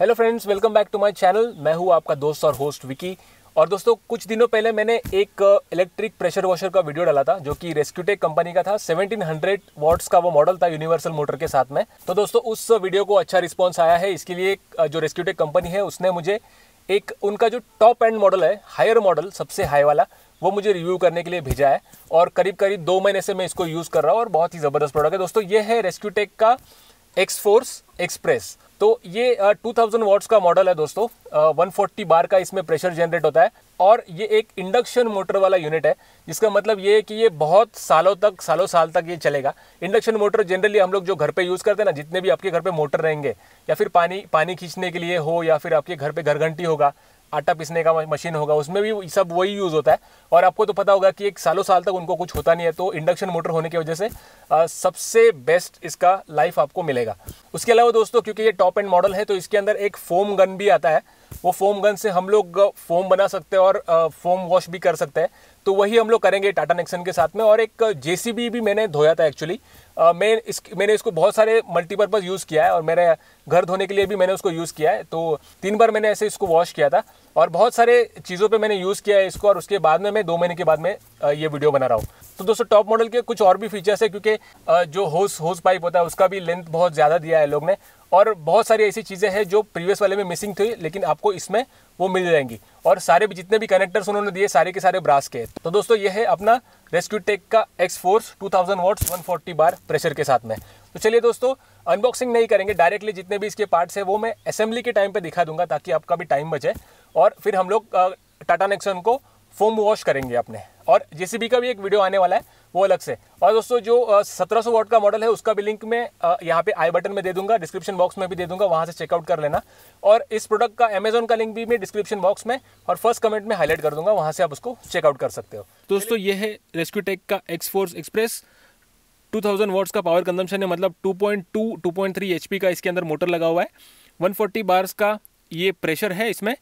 hello friends welcome back to my channel मैं हूं आपका दोस्त और होस्ट विकी और दोस्तों कुछ दिनों पहले मैंने एक इलेक्ट्रिक प्रेशर वॉशर का वीडियो डाला था जो कि रेस्क्यूटेक कंपनी का था 1700 वॉट्स का वो मॉडल था यूनिवर्सल मोटर के साथ में तो दोस्तों उस वीडियो को अच्छा रिस्पॉन्स आया है इसके लिए uh, जो रेस्क्यूटेक कंपनी है उसने मुझे एक उनका जो टॉप एंड मॉडल है हायर मॉडल सबसे हाई वाला वो मुझे रिव्यू करने के लिए भेजा है और करीब करीब दो महीने से मैं इसको यूज़ कर रहा हूँ और बहुत ही ज़बरदस्त प्रोडक्ट है दोस्तों ये है रेस्क्यूटेक का एक्स फोर्स एक्सप्रेस तो ये टू थाउजेंड वॉट्स का मॉडल है दोस्तों वन फोर्टी बार का इसमें प्रेशर जनरेट होता है और ये एक इंडक्शन मोटर वाला यूनिट है जिसका मतलब ये है कि ये बहुत सालों तक सालों साल तक ये चलेगा इंडक्शन मोटर जनरली हम लोग जो घर पे यूज़ करते हैं ना जितने भी आपके घर पे मोटर रहेंगे या फिर पानी पानी खींचने के लिए हो या फिर आपके घर पे घर घंटी होगा आटा पीसने का मशीन होगा उसमें भी सब वही यूज़ होता है और आपको तो पता होगा कि एक सालों साल तक उनको कुछ होता नहीं है तो इंडक्शन मोटर होने की वजह से आ, सबसे बेस्ट इसका लाइफ आपको मिलेगा उसके अलावा दोस्तों क्योंकि ये टॉप एंड मॉडल है तो इसके अंदर एक फोम गन भी आता है वो फोम गन से हम लोग फोम बना सकते हैं और फोम वॉश भी कर सकते हैं तो वही हम लोग करेंगे टाटा नेक्सन के साथ में और एक जे भी मैंने धोया था एक्चुअली मैं इस मैंने इसको बहुत सारे मल्टीपर्पज़ यूज़ किया है और मेरे घर धोने के लिए भी मैंने उसको यूज़ किया है तो तीन बार मैंने ऐसे इसको वॉश किया था और बहुत सारे चीज़ों पे मैंने यूज़ किया है इसको और उसके बाद में मैं दो महीने के बाद में ये वीडियो बना रहा हूँ तो दोस्तों टॉप मॉडल के कुछ और भी फीचर्स है क्योंकि जो होस होस पाइप होता है उसका भी लेंथ बहुत ज़्यादा दिया है लोग ने और बहुत सारी ऐसी चीज़ें हैं जो प्रीवियस वाले में मिसिंग थी लेकिन आपको इसमें वो मिल जाएंगी और सारे भी जितने भी कनेक्टर्स उन्होंने दिए सारे के सारे ब्रास के तो दोस्तों ये है अपना रेस्क्यू टेक का X force two thousand watt one forty bar pressure के साथ में तो चलिए दोस्तों अनबॉक्सिंग नहीं करेंगे डायरेक्टली जितने भी इसके पार्ट्स है वो मैं असेंबली के टाइम पर दिखा दूंगा ताकि आपका भी टाइम बचे और फिर हम लोग टाटा नेक्सन को फोम वॉश करेंगे अपने और जेसीबी का भी एक वीडियो आने वाला है वो अलग से और दोस्तों जो सत्रह सौ का मॉडल है उसका भी लिंक मैं यहाँ पे आई बटन में दे दूंगा डिस्क्रिप्शन बॉक्स में भी दे दूंगा वहाँ से चेकआउट कर लेना और इस प्रोडक्ट का अमेजोन का लिंक भी मैं डिस्क्रिप्शन बॉक्स में और फर्स्ट कमेंट में हाईलाइट कर दूंगा वहाँ से आप उसको चेकआउट कर सकते हो दोस्तों ये है रेस्क्यू टेक का एक्स फोर्स एक्सप्रेस 2000 वॉट्स का पावर कंजम्पशन है मतलब 2.2 2.3 एचपी का इसके अंदर मोटर लगा हुआ है 140 बार्स का ये प्रेशर है इसमें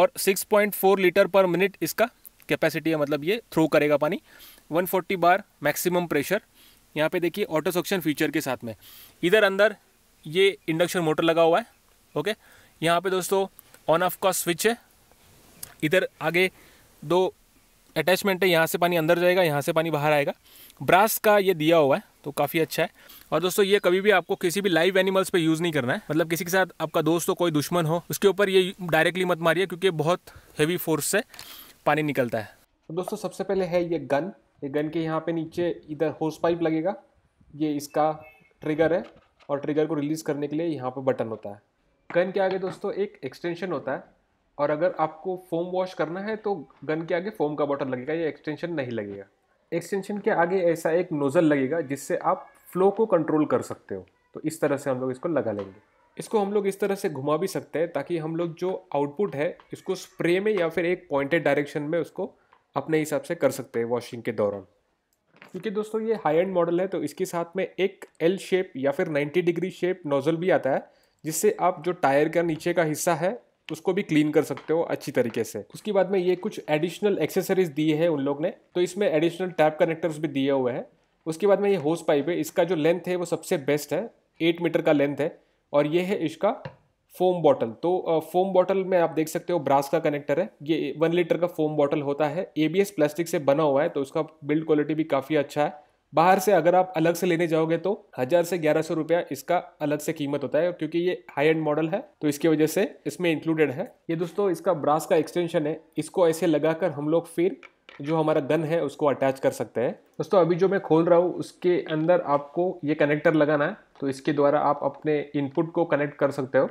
और 6.4 लीटर पर मिनट इसका कैपेसिटी है मतलब ये थ्रो करेगा पानी 140 बार मैक्सिमम प्रेशर यहाँ पे देखिए ऑटो सक्शन फीचर के साथ में इधर अंदर ये इंडक्शन मोटर लगा हुआ है ओके यहाँ पे दोस्तों ऑन ऑफ का स्विच है इधर आगे दो अटैचमेंट है यहाँ से पानी अंदर जाएगा यहाँ से पानी बाहर आएगा ब्रास का ये दिया हुआ है तो काफ़ी अच्छा है और दोस्तों ये कभी भी आपको किसी भी लाइव एनिमल्स पे यूज़ नहीं करना है मतलब किसी के साथ आपका दोस्त हो कोई दुश्मन हो उसके ऊपर ये डायरेक्टली मत मारिए क्योंकि बहुत हैवी फोर्स है पानी निकलता है तो दोस्तों सबसे पहले है ये गन ये गन के यहाँ पे नीचे इधर होस पाइप लगेगा ये इसका ट्रिगर है और ट्रिगर को रिलीज़ करने के लिए यहाँ पर बटन होता है गन के आगे दोस्तों एक एक्सटेंशन होता है और अगर आपको फोम वॉश करना है तो गन के आगे फोम का बटन लगेगा ये एक्सटेंशन नहीं लगेगा एक्सटेंशन के आगे ऐसा एक नोज़ल लगेगा जिससे आप फ्लो को कंट्रोल कर सकते हो तो इस तरह से हम लोग इसको लगा लेंगे इसको हम लोग इस तरह से घुमा भी सकते हैं ताकि हम लोग जो आउटपुट है इसको स्प्रे में या फिर एक पॉइंटेड डायरेक्शन में उसको अपने हिसाब से कर सकते हैं वॉशिंग के दौरान क्योंकि दोस्तों ये हाई एंड मॉडल है तो इसके साथ में एक एल शेप या फिर 90 डिग्री शेप नोज़ल भी आता है जिससे आप जो टायर का नीचे का हिस्सा है उसको भी क्लीन कर सकते हो अच्छी तरीके से उसके बाद में ये कुछ एडिशनल एक्सेसरीज दिए हैं उन लोग ने तो इसमें एडिशनल टैप कनेक्टर्स भी दिए हुए हैं उसके बाद में ये होस पाइप है इसका जो लेंथ है वो सबसे बेस्ट है एट मीटर का लेंथ है और ये है इसका फोम बॉटल तो फोम बॉटल में आप देख सकते हो ब्रास का कनेक्टर है ये वन लीटर का फोम बॉटल होता है एबीएस प्लास्टिक से बना हुआ है तो उसका बिल्ड क्वालिटी भी काफ़ी अच्छा है बाहर से अगर आप अलग से लेने जाओगे तो हज़ार से ग्यारह सौ रुपया इसका अलग से कीमत होता है क्योंकि ये हाई एंड मॉडल है तो इसकी वजह से इसमें इंक्लूडेड है ये दोस्तों इसका ब्रास का एक्सटेंशन है इसको ऐसे लगाकर हम लोग फिर जो हमारा गन है उसको अटैच कर सकते हैं दोस्तों अभी जो मैं खोल रहा हूँ उसके अंदर आपको ये कनेक्टर लगाना है तो इसके द्वारा आप अपने इनपुट को कनेक्ट कर सकते हो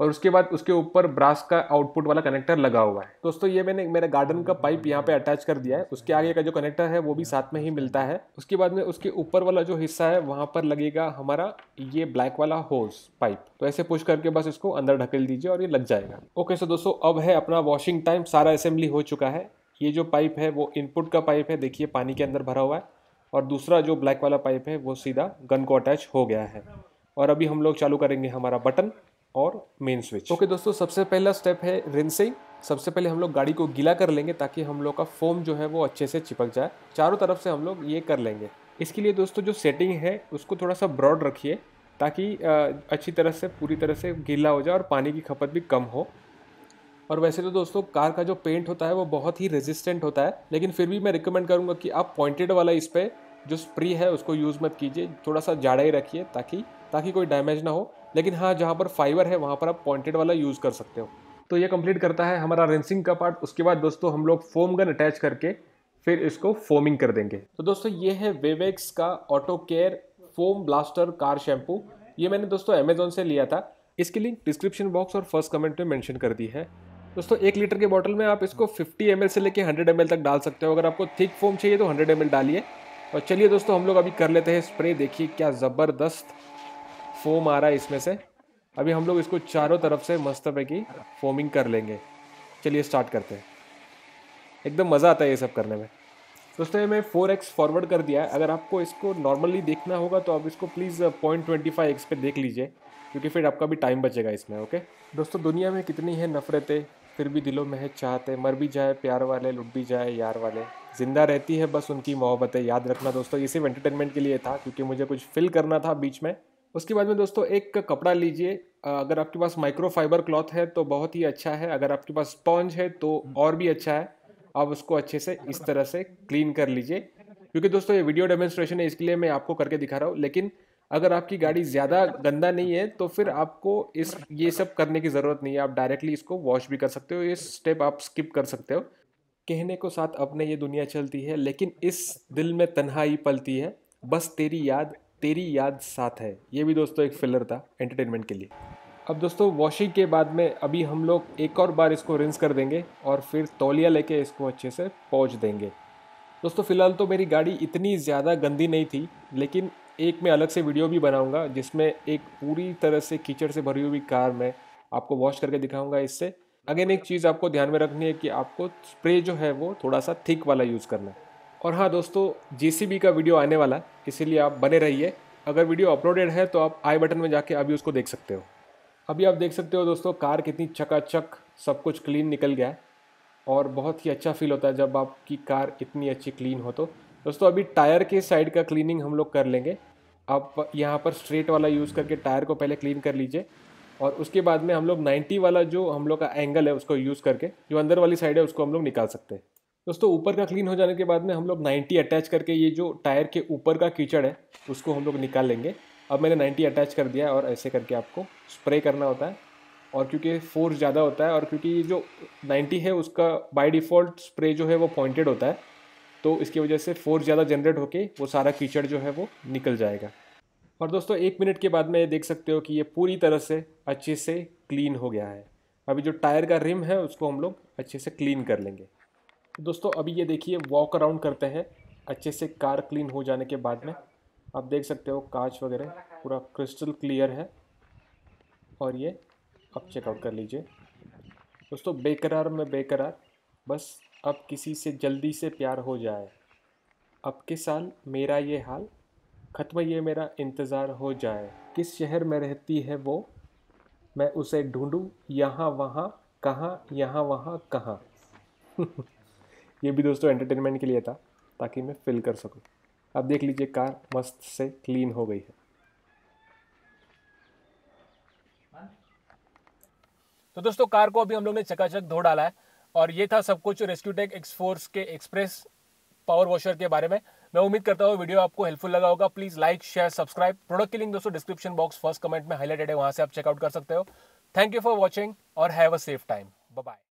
और उसके बाद उसके ऊपर ब्रास का आउटपुट वाला कनेक्टर लगा हुआ है दोस्तों ये मैंने मेरे गार्डन का पाइप यहाँ पे अटैच कर दिया है उसके आगे का जो कनेक्टर है वो भी साथ में ही मिलता है उसके बाद में उसके ऊपर वाला जो हिस्सा है वहाँ पर लगेगा हमारा ये ब्लैक वाला होल्स पाइप तो ऐसे पुश करके बस इसको अंदर ढकेल दीजिए और ये लग जाएगा ओके सो दोस्तों अब है अपना वॉशिंग टाइम सारा असेंबली हो चुका है ये जो पाइप है वो इनपुट का पाइप है देखिए पानी के अंदर भरा हुआ है और दूसरा जो ब्लैक वाला पाइप है वो सीधा गन को अटैच हो गया है और अभी हम लोग चालू करेंगे हमारा बटन और मेन स्विच ओके दोस्तों सबसे पहला स्टेप है रिंसिंग सबसे पहले हम लोग गाड़ी को गीला कर लेंगे ताकि हम लोग का फोम जो है वो अच्छे से चिपक जाए चारों तरफ से हम लोग ये कर लेंगे इसके लिए दोस्तों जो सेटिंग है उसको थोड़ा सा ब्रॉड रखिए ताकि अच्छी तरह से पूरी तरह से गीला हो जाए और पानी की खपत भी कम हो और वैसे तो दोस्तों कार का जो पेंट होता है वो बहुत ही रेजिस्टेंट होता है लेकिन फिर भी मैं रिकमेंड करूँगा कि आप पॉइंटेड वाला इस पर जो स्प्री है उसको यूज़ मत कीजिए थोड़ा सा जाड़ा ही रखिए ताकि ताकि कोई डैमेज ना हो लेकिन हाँ जहाँ पर फाइबर है वहाँ पर आप पॉइंटेड वाला यूज़ कर सकते हो तो ये कंप्लीट करता है हमारा रेंसिंग का पार्ट उसके बाद दोस्तों हम लोग फोम गन अटैच करके फिर इसको फोमिंग कर देंगे तो दोस्तों ये है वेवेक्स का auto care foam blaster car shampoo ये मैंने दोस्तों अमेजोन से लिया था इसकी लिंक डिस्क्रिप्शन बॉक्स और फर्स्ट कमेंट में मैंशन कर दी है दोस्तों एक लीटर के बॉटल में आप इसको 50 एम से लेके 100 एम तक डाल सकते हो अगर आपको थिक फोम चाहिए तो 100 एम डालिए और चलिए दोस्तों हम लोग अभी कर लेते हैं स्प्रे देखिए क्या ज़बरदस्त फोम आ रहा है इसमें से अभी हम लोग इसको चारों तरफ से मस्त पे की फोमिंग कर लेंगे चलिए स्टार्ट करते हैं एकदम मज़ा आता है ये सब करने में दोस्तों ये मैं फोर एक्स फॉरवर्ड कर दिया है अगर आपको इसको नॉर्मली देखना होगा तो आप इसको प्लीज़ पॉइंट ट्वेंटी फाइव पे देख लीजिए क्योंकि फिर आपका भी टाइम बचेगा इसमें ओके दोस्तों दुनिया में कितनी है नफ़रतें फिर भी दिलों में है चाहते मर भी जाए प्यार वाले लुट भी जाए यार वाले ज़िंदा रहती है बस उनकी मोहब्बतें याद रखना दोस्तों ये सिर्फ एंटरटेनमेंट के लिए था क्योंकि मुझे कुछ फिल करना था बीच में उसके बाद में दोस्तों एक कपड़ा लीजिए अगर आपके पास माइक्रो फाइबर क्लॉथ है तो बहुत ही अच्छा है अगर आपके पास स्पॉन्ज है तो और भी अच्छा है आप उसको अच्छे से इस तरह से क्लीन कर लीजिए क्योंकि दोस्तों ये वीडियो डेमोन्स्ट्रेशन है इसके लिए मैं आपको करके दिखा रहा हूँ लेकिन अगर आपकी गाड़ी ज़्यादा गंदा नहीं है तो फिर आपको इस ये सब करने की ज़रूरत नहीं है आप डायरेक्टली इसको वॉश भी कर सकते हो ये स्टेप आप स्किप कर सकते हो कहने को साथ अपने ये दुनिया चलती है लेकिन इस दिल में तन्हाई पलती है बस तेरी याद तेरी याद साथ है ये भी दोस्तों एक फिलर था एंटरटेनमेंट के लिए अब दोस्तों वॉशिंग के बाद में अभी हम लोग एक और बार इसको रिंस कर देंगे और फिर तौलिया लेके इसको अच्छे से पहुँच देंगे दोस्तों फ़िलहाल तो मेरी गाड़ी इतनी ज़्यादा गंदी नहीं थी लेकिन एक मैं अलग से वीडियो भी बनाऊंगा जिसमें एक पूरी तरह से कीचड़ से भरी हुई कार मैं आपको वॉश करके दिखाऊंगा इससे अगेन एक चीज़ आपको ध्यान में रखनी है कि आपको स्प्रे जो है वो थोड़ा सा थिक वाला यूज़ करना है और हाँ दोस्तों जे का वीडियो आने वाला है इसीलिए आप बने रहिए अगर वीडियो अपलोडेड है तो आप आई बटन में जाके अभी उसको देख सकते हो अभी आप देख सकते हो दोस्तों कार कितनी चकाचक सब कुछ क्लीन निकल गया है और बहुत ही अच्छा फील होता है जब आपकी कार इतनी अच्छी क्लीन हो तो दोस्तों अभी टायर के साइड का क्लीनिंग हम लोग कर लेंगे आप यहाँ पर स्ट्रेट वाला यूज़ करके टायर को पहले क्लीन कर लीजिए और उसके बाद में हम लोग 90 वाला जो हम लोग का एंगल है उसको यूज़ करके जो अंदर वाली साइड है उसको हम लोग निकाल सकते हैं दोस्तों ऊपर का क्लीन हो जाने के बाद में हम लोग 90 अटैच करके ये जो टायर के ऊपर का कीचड़ है उसको हम लोग निकाल लेंगे अब मैंने 90 अटैच कर दिया है और ऐसे करके आपको स्प्रे करना होता है और क्योंकि फोर्स ज़्यादा होता है और क्योंकि ये जो 90 है उसका बाय डिफ़ॉल्ट स्प्रे जो है वो पॉइंटेड होता है तो इसकी वजह से फोर्स ज़्यादा जनरेट होकर वो सारा कीचड़ जो है वो निकल जाएगा और दोस्तों एक मिनट के बाद में ये देख सकते हो कि ये पूरी तरह से अच्छे से क्लीन हो गया है अभी जो टायर का रिम है उसको हम लोग अच्छे से क्लीन कर लेंगे तो दोस्तों अभी ये देखिए वॉक अराउंड करते हैं अच्छे से कार क्लीन हो जाने के बाद में आप देख सकते हो कांच वगैरह पूरा क्रिस्टल क्लियर है और ये आप चेकआउट कर लीजिए दोस्तों बेकरार में बेकरार बस अब किसी से जल्दी से प्यार हो जाए अब के साल मेरा ये हाल ख़त्म ये मेरा इंतज़ार हो जाए किस शहर में रहती है वो मैं उसे ढूंढूं यहाँ वहाँ कहाँ यहाँ वहाँ कहाँ ये भी दोस्तों एंटरटेनमेंट के लिए था ताकि मैं फिल कर सकूँ अब देख लीजिए कार मस्त से क्लीन हो गई है तो दोस्तों कार को अभी हम लोग ने चकाचक धो डाला है और ये था सब कुछ रेस्क्यू टेक एक्स फोर्स के एक्सप्रेस पावर वॉशर के बारे में मैं उम्मीद करता हूँ वीडियो आपको हेल्पफुल लगा होगा please like share subscribe product की लिंक दोस्तों डिस्क्रिप्शन बॉक्स फर्स्ट कमेंट में हाईलाइटेड है वहां से आप चेकआउट कर सकते हो थैंक यू फॉर वॉचिंग और have a safe time bye